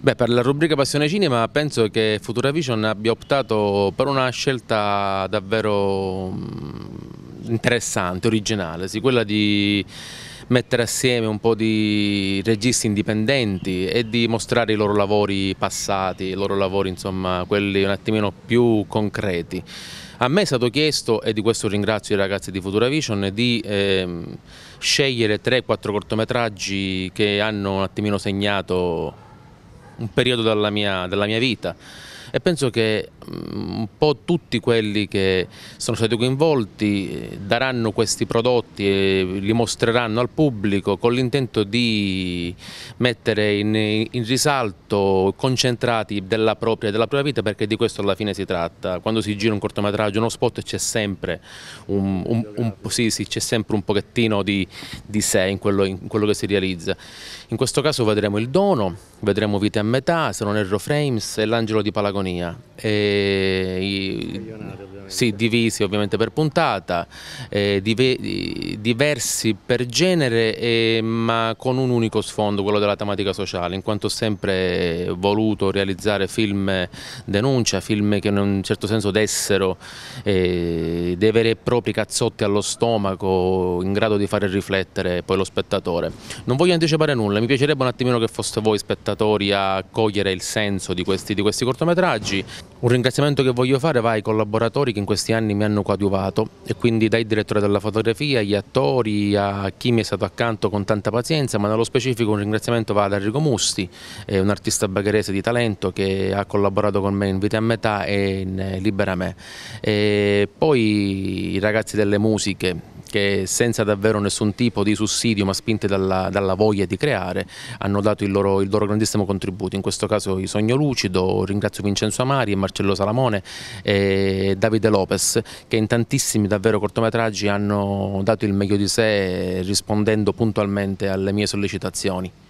Beh, per la rubrica Passione Cinema penso che Futura Vision abbia optato per una scelta davvero mm, interessante, originale, sì, quella di mettere assieme un po' di registi indipendenti e di mostrare i loro lavori passati, i loro lavori insomma quelli un attimino più concreti. A me è stato chiesto, e di questo ringrazio i ragazzi di Futura Vision, di eh, scegliere 3-4 cortometraggi che hanno un attimino segnato un periodo della mia, della mia vita e penso che mm, un po' tutti quelli che sono stati coinvolti eh, daranno questi prodotti e li mostreranno al pubblico con l'intento di mettere in, in risalto concentrati della propria, della propria, vita perché di questo alla fine si tratta. Quando si gira un cortometraggio, uno spot c'è sempre, un, un, un, sì, sì, sempre un, pochettino di, di sé in quello, in quello che si realizza. In questo caso vedremo il dono vedremo Vite a metà, se non erro Frames e l'Angelo di Palagonia. E, sì, divisi ovviamente per puntata, eh, dive, diversi per genere, eh, ma con un unico sfondo, quello della tematica sociale, in quanto ho sempre voluto realizzare film denuncia, film che in un certo senso dessero eh, dei veri e propri cazzotti allo stomaco, in grado di fare riflettere poi lo spettatore. Non voglio anticipare nulla, mi piacerebbe un attimino che foste voi spettatori spettatori a cogliere il senso di questi, di questi cortometraggi. Un ringraziamento che voglio fare va ai collaboratori che in questi anni mi hanno coadiuvato e quindi dai direttori della fotografia, agli attori, a chi mi è stato accanto con tanta pazienza, ma nello specifico un ringraziamento va ad Enrico Musti, un artista bagherese di talento che ha collaborato con me in Vite a metà e in Libera me. E poi i ragazzi delle musiche, che senza davvero nessun tipo di sussidio ma spinte dalla, dalla voglia di creare hanno dato il loro, il loro, grandissimo contributo, in questo caso i Sogno Lucido, ringrazio Vincenzo Amari, Marcello Salamone e Davide Lopez che in tantissimi davvero cortometraggi hanno dato il meglio di sé rispondendo puntualmente alle mie sollecitazioni.